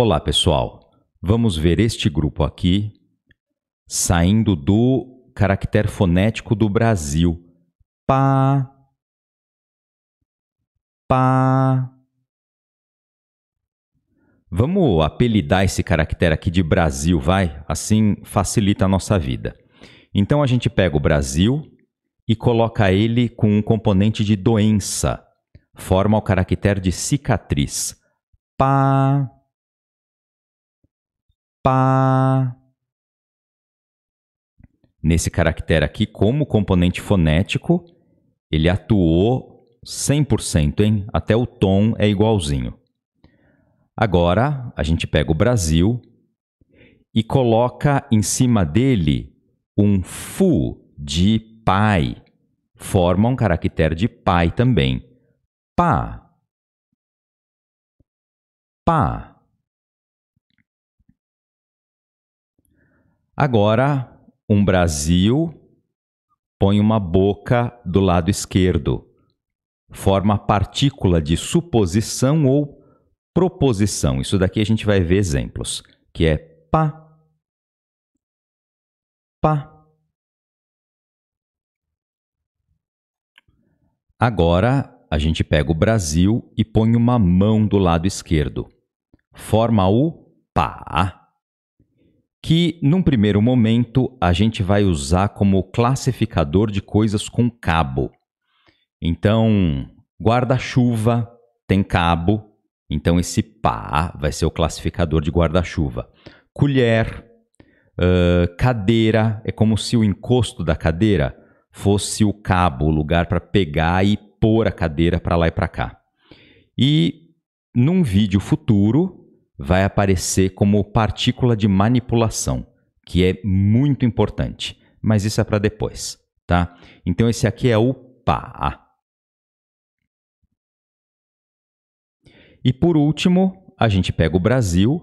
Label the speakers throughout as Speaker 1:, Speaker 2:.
Speaker 1: Olá, pessoal. Vamos ver este grupo aqui
Speaker 2: saindo do caractere fonético do Brasil. Pá, pá.
Speaker 1: Vamos apelidar esse caractere aqui de Brasil, vai? Assim facilita a nossa vida. Então a gente pega o Brasil e coloca ele com um componente de doença. Forma o caractere de cicatriz.
Speaker 2: Pá pá. Nesse caractere aqui, como componente fonético, ele
Speaker 1: atuou 100%, hein? Até o tom é igualzinho. Agora, a gente pega o Brasil e coloca em cima dele um fu de pai. Forma um caractere de
Speaker 2: pai também. Pá. Pá. Agora,
Speaker 1: um Brasil põe uma boca do lado esquerdo, forma partícula de suposição ou proposição.
Speaker 2: Isso daqui a gente vai ver exemplos, que é pa pá.
Speaker 1: Agora a gente pega o Brasil e põe uma mão do lado esquerdo. Forma o pá que num primeiro momento a gente vai usar como classificador de coisas com cabo. Então, guarda-chuva tem cabo, então esse pá vai ser o classificador de guarda-chuva. Colher, uh, cadeira, é como se o encosto da cadeira fosse o cabo, o lugar para pegar e pôr a cadeira para lá e para cá. E num vídeo futuro, vai aparecer como partícula de manipulação, que é muito importante, mas isso é para depois, tá? Então esse aqui é o pa. E por último, a gente pega o Brasil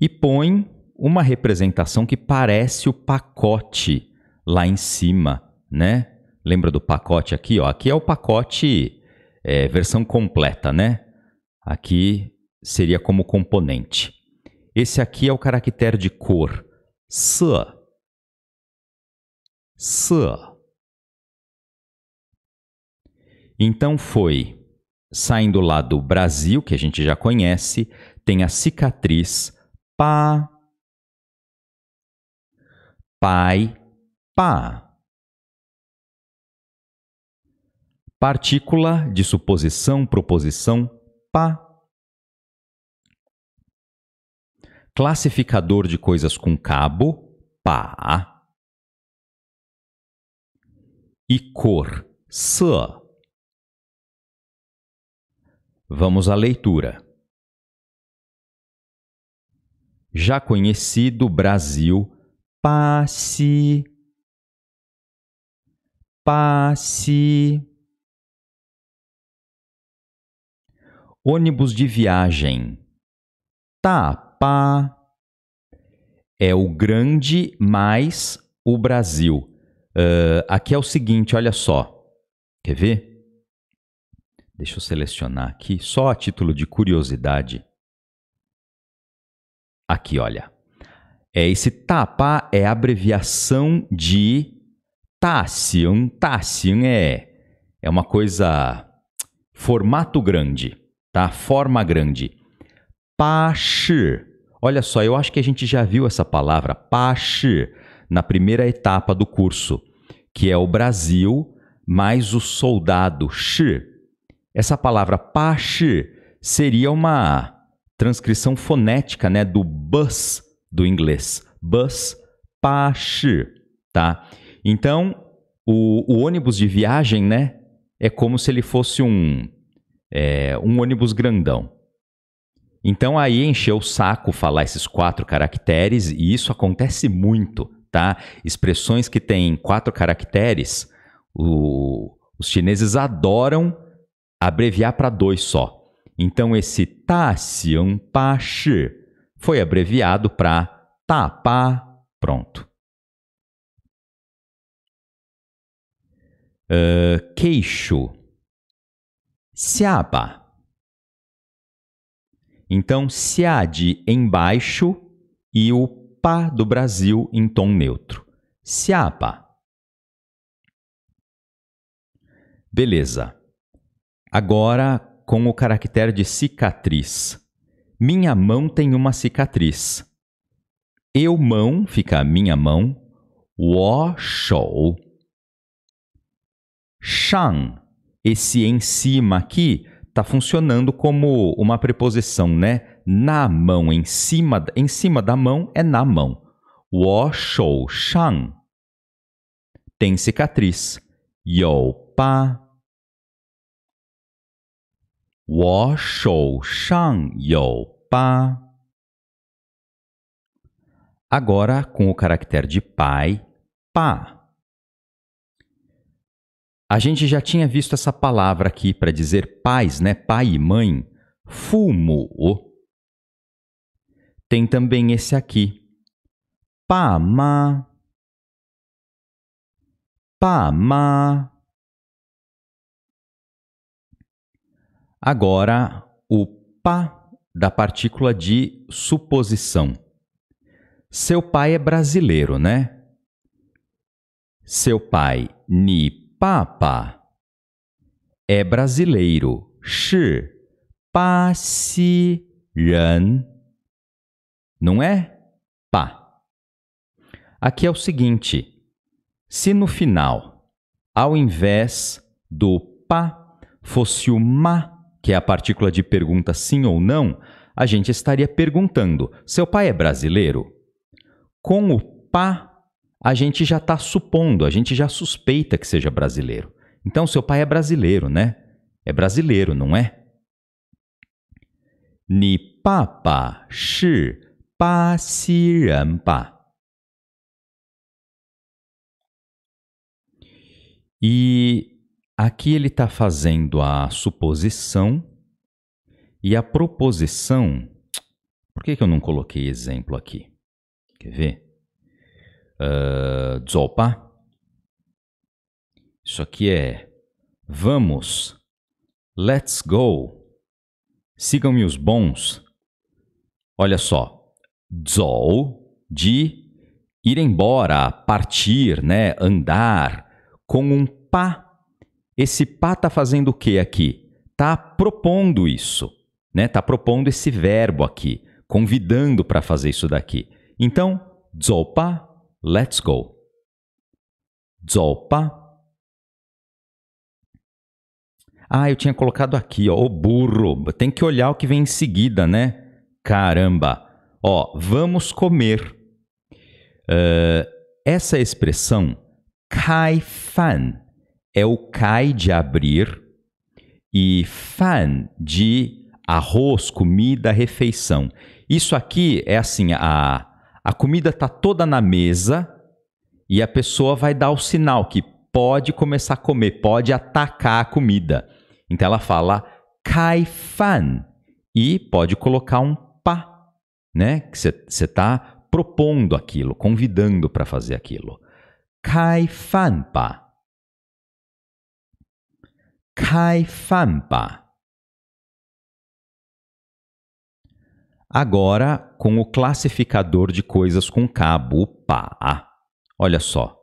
Speaker 1: e põe uma representação que parece o pacote lá em cima, né? Lembra do pacote aqui, ó? Aqui é o pacote é, versão completa, né? Aqui seria como
Speaker 2: componente. Esse aqui é o caractere de cor. Se. Se. Então foi saindo lá do Brasil, que a gente já conhece, tem a cicatriz pá. Pai, pá. Partícula de suposição, proposição, pá classificador de coisas com cabo, pá, e cor, se. Vamos à leitura. Já conhecido Brasil, passe, passe. Ônibus de viagem, tap Tapa é o grande mais
Speaker 1: o Brasil. Uh, aqui é o seguinte, olha só. Quer ver? Deixa eu selecionar aqui, só a título de curiosidade. Aqui, olha. É, esse TAPA é abreviação de tassium. Tassium é, é uma coisa. formato grande, tá? Forma grande. Pashi. Olha só, eu acho que a gente já viu essa palavra, Pashi, na primeira etapa do curso, que é o Brasil mais o soldado Shi. Essa palavra Pashi seria uma transcrição fonética né, do bus do inglês. Bus, Pashi, tá? Então, o, o, ônibus de viagem, né, é como se ele fosse um, é, um ônibus grandão. Então aí encheu o saco falar esses quatro caracteres e isso acontece muito, tá? Expressões que têm quatro caracteres, o, os chineses adoram abreviar para dois só. Então esse ta xiong pa
Speaker 2: shi foi abreviado para ta pa, pronto. Uh, queixo, xiaba então, se
Speaker 1: há de embaixo e o pá do Brasil em tom neutro. Se há pá. Beleza. Agora com o caractere de cicatriz. Minha mão tem uma cicatriz. Eu mão fica minha mão. Wo shou. Shang. Esse em cima aqui está funcionando como uma preposição, né? Na mão, em cima, em cima da mão é na mão. Wo shou shang.
Speaker 2: Tem cicatriz. You pa. Wo shou shang you pa. Agora, com o caractere de pai, pa. A gente já tinha visto essa palavra
Speaker 1: aqui para dizer pais, né? Pai e mãe. Fumo.
Speaker 2: Tem também esse aqui. Pama. Pama. Agora, o pa da partícula
Speaker 1: de suposição. Seu pai é brasileiro, né? Seu pai, ni Papa. É brasileiro. Shi. Pa si ren. Não é? Pa. Aqui é o seguinte: se no final, ao invés do pa, fosse o ma, que é a partícula de pergunta sim ou não, a gente estaria perguntando: seu pai é brasileiro? Com o pa a gente já está supondo, a gente já suspeita que seja brasileiro. Então, seu pai é brasileiro, né?
Speaker 2: É brasileiro, não é? Ni papa shi pa si ren ba. E aqui ele está fazendo
Speaker 1: a suposição e a proposição. Por que, que eu não coloquei exemplo aqui? Quer ver? uh, Isso aqui é vamos, let's go, sigam-me os bons. Olha só, zol de ir embora, partir, né, andar, com um pá. Esse pá está fazendo o que aqui? Está propondo isso, né? Está propondo esse verbo aqui,
Speaker 2: convidando para fazer isso daqui. Então, dzolpa Let's go. Zopa.
Speaker 1: Ah, eu tinha colocado aqui, ó, o burro. Tem que olhar o que vem em seguida, né? Caramba. Ó, vamos comer. Uh, essa expressão, kai fan, é o kai de abrir e fan de arroz, comida, refeição. Isso aqui é assim, a, a comida está toda na mesa e a pessoa vai dar o sinal que pode começar a comer, pode atacar a comida. Então ela fala fan e pode colocar um pá, né? Que você está propondo aquilo, convidando para fazer aquilo.
Speaker 2: pa. pá. fan pá.
Speaker 1: Agora com o classificador de coisas com cabo, o PA. Olha só.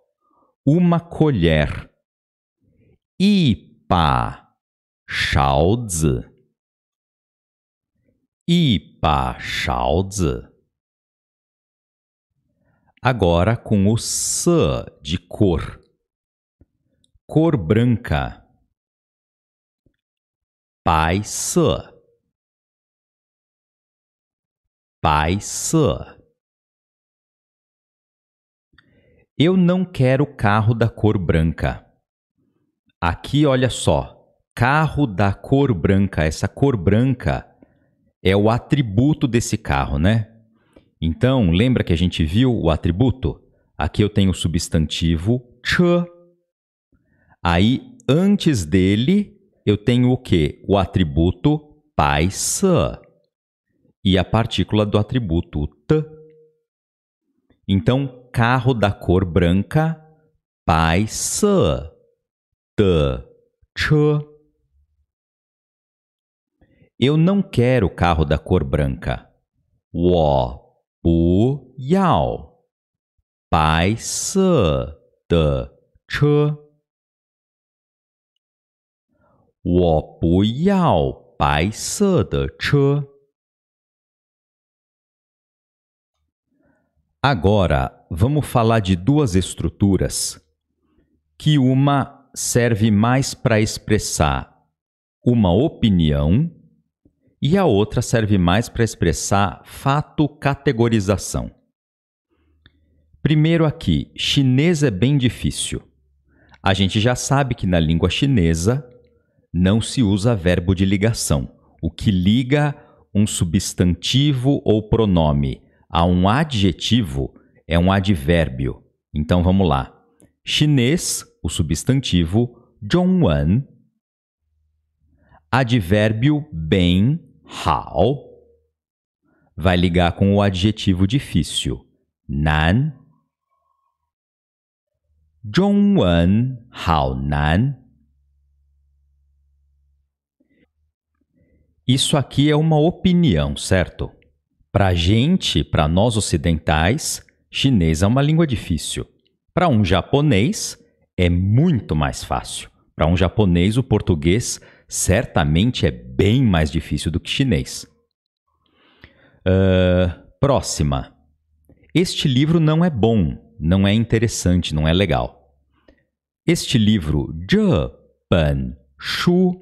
Speaker 1: Uma colher. Ipa
Speaker 2: shaozi. Ipa shaozi. Agora com o S de cor. Cor branca. Pai S. 白色. Eu
Speaker 1: não quero carro da cor branca. Aqui, olha só, carro da cor branca. Essa cor branca é o atributo desse carro, né? Então, lembra que a gente viu o atributo? Aqui eu tenho o substantivo ch. Aí, antes dele, eu tenho o quê? O atributo paisa e a partícula do atributo t. Então, carro da cor branca, pai se, T, ch. Eu não quero carro da cor branca.
Speaker 2: Wo bu yao. Pai se de che. Wo bu yao pai se de che.
Speaker 1: Agora, vamos falar de duas estruturas que uma serve mais para expressar uma opinião e a outra serve mais para expressar fato categorização. Primeiro aqui, chinês é bem difícil. A gente já sabe que na língua chinesa não se usa verbo de ligação, o que liga um substantivo ou pronome a um adjetivo é um advérbio. Então vamos lá. Chinês, o substantivo, zhongwen. Advérbio bem, hao. Vai ligar com o adjetivo difícil, nan. Zhongwen hao nan. Isso aqui é uma opinião, certo? Para gente, para nós ocidentais, chinês é uma língua difícil. Para um japonês, é muito mais fácil. Para um japonês, o português certamente é bem mais difícil do que chinês. Uh, próxima. Este livro não é bom, não é interessante, não é legal. Este livro, Japan Shu,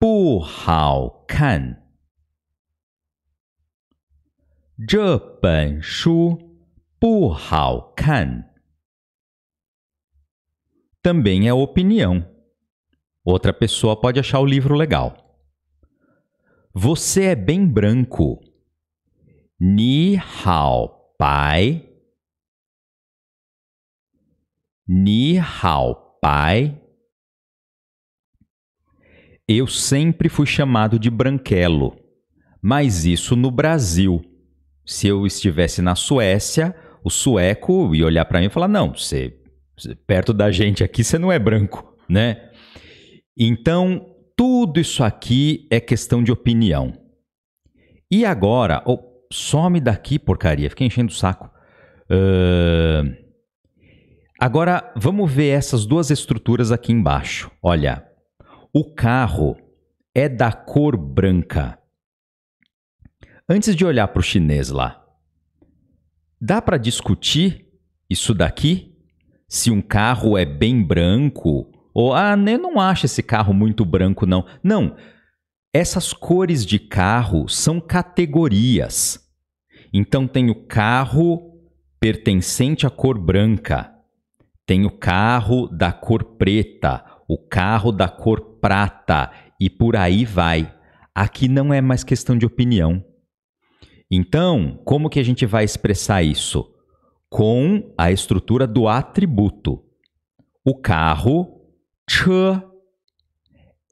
Speaker 1: Pu Hao Kan, 这本书不好看。Também é opinião. Outra pessoa pode achar o livro legal. Você é bem branco.
Speaker 2: Ni hao pai. Ni hao pai.
Speaker 1: Eu sempre fui chamado de branquelo, mas isso no Brasil se eu estivesse na Suécia, o sueco ia olhar para mim e falar: não, você, perto da gente aqui você não é branco, né? Então, tudo isso aqui é questão de opinião. E agora, oh, some daqui, porcaria, fiquei enchendo o saco. Uh... Agora, vamos ver essas duas estruturas aqui embaixo. Olha, o carro é da cor branca. Antes de olhar para o chinês lá, dá para discutir isso daqui? Se um carro é bem branco ou ah, eu né, não acho esse carro muito branco não. Não. Essas cores de carro são categorias. Então tem o carro pertencente à cor branca, tem o carro da cor preta, o carro da cor prata e por aí vai. Aqui não é mais questão de opinião. Então, como que a gente vai expressar isso? Com a estrutura do atributo. O carro, ch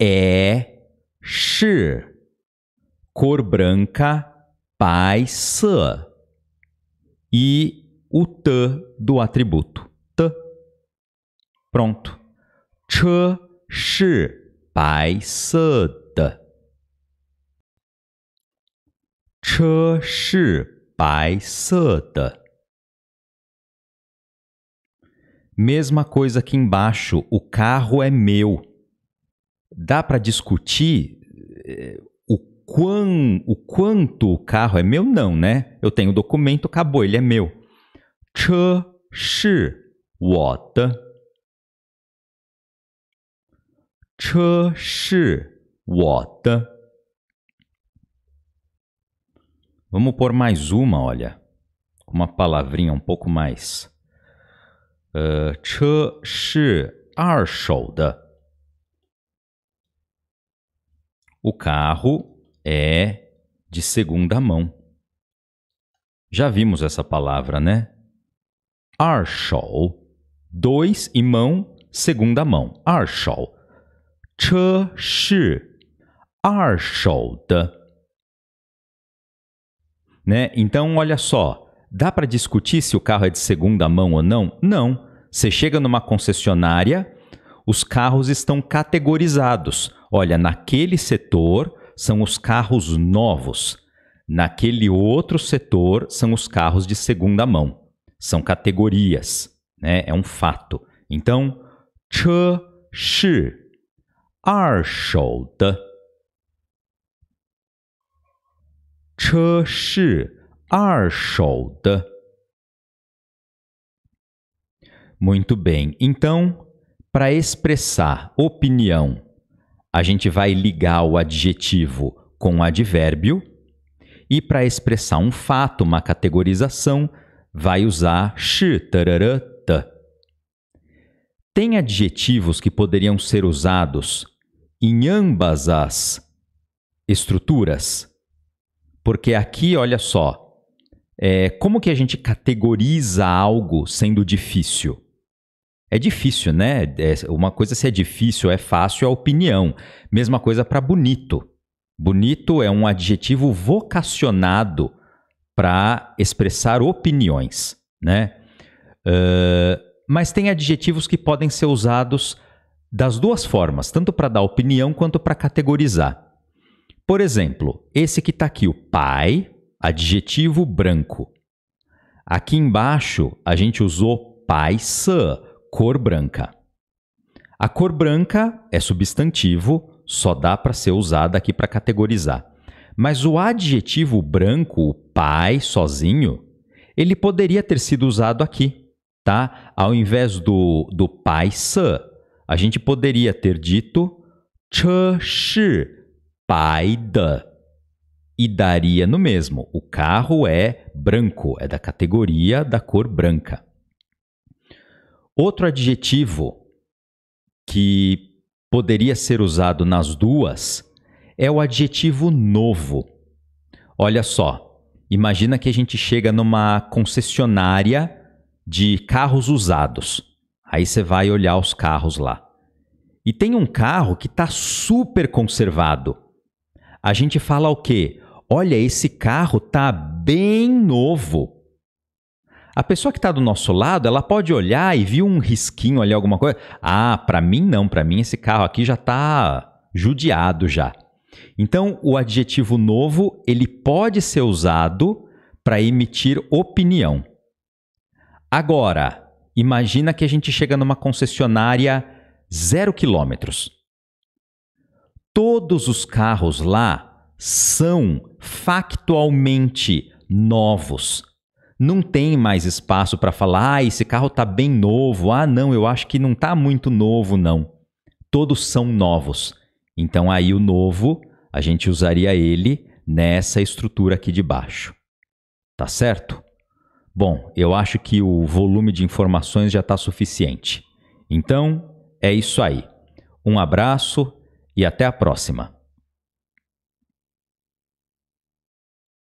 Speaker 1: é, shi. Cor branca, pai, se. E o t do atributo. T. Pronto. ch shi,
Speaker 2: pai, se, 车是白色的。
Speaker 1: Mesma coisa aqui embaixo. O carro é meu. Dá para discutir eh, o, quão, o quanto o carro é meu? Não, né? Eu tenho o documento, acabou, ele é meu. 车是
Speaker 2: 我的。车是我的。
Speaker 1: Vamos pôr mais uma, olha. Uma palavrinha um pouco mais. Uh, eh, 车是二手的. O carro é de segunda mão. Já vimos essa palavra, né? Arshou. Dois e mão, segunda mão. Arshou. 车是二手的. Né? Então, olha só, dá para discutir se o carro é de segunda mão ou não? Não. Você chega numa concessionária, os carros estão categorizados. Olha, naquele setor são os carros novos, naquele outro setor são os carros de segunda mão. São categorias, né? É um fato. Então, 车是
Speaker 2: 二手的。车是二手的。
Speaker 1: Muito bem, então, para expressar opinião, a gente vai ligar o adjetivo com o advérbio e para expressar um fato, uma categorização, vai usar shi, tararata. Tem adjetivos que poderiam ser usados em ambas as estruturas. Porque aqui, olha só, é, como que a gente categoriza algo sendo difícil? É difícil, né? É, uma coisa se é difícil, é fácil, é opinião. Mesma coisa para bonito. Bonito é um adjetivo vocacionado para expressar opiniões, né? Uh, mas tem adjetivos que podem ser usados das duas formas, tanto para dar opinião quanto para categorizar. Por exemplo, esse que está aqui, o pai, adjetivo branco. Aqui embaixo, a gente usou paisa, cor branca. A cor branca é substantivo, só dá para ser usada aqui para categorizar. Mas o adjetivo branco, o pai, sozinho, ele poderia ter sido usado aqui, tá? Ao invés do, do paisa, a gente poderia ter dito 车是 pai da. E daria no mesmo. O carro é branco, é da categoria da cor branca. Outro adjetivo que poderia ser usado nas duas é o adjetivo novo. Olha só, imagina que a gente chega numa concessionária de carros usados. Aí você vai olhar os carros lá. E tem um carro que está super conservado a gente fala o quê? Olha, esse carro tá bem novo. A pessoa que está do nosso lado, ela pode olhar e viu um risquinho ali, alguma coisa. Ah, para mim não, para mim esse carro aqui já está judiado já. Então, o adjetivo novo, ele pode ser usado para emitir opinião. Agora, imagina que a gente chega numa concessionária zero quilômetros todos os carros lá são factualmente novos. Não tem mais espaço para falar, ah, esse carro está bem novo. Ah, não, eu acho que não está muito novo, não. Todos são novos. Então aí o novo, a gente usaria ele nessa estrutura aqui de baixo. Tá certo? Bom, eu acho que o volume de informações já está suficiente. Então, é isso aí. Um abraço e até a próxima!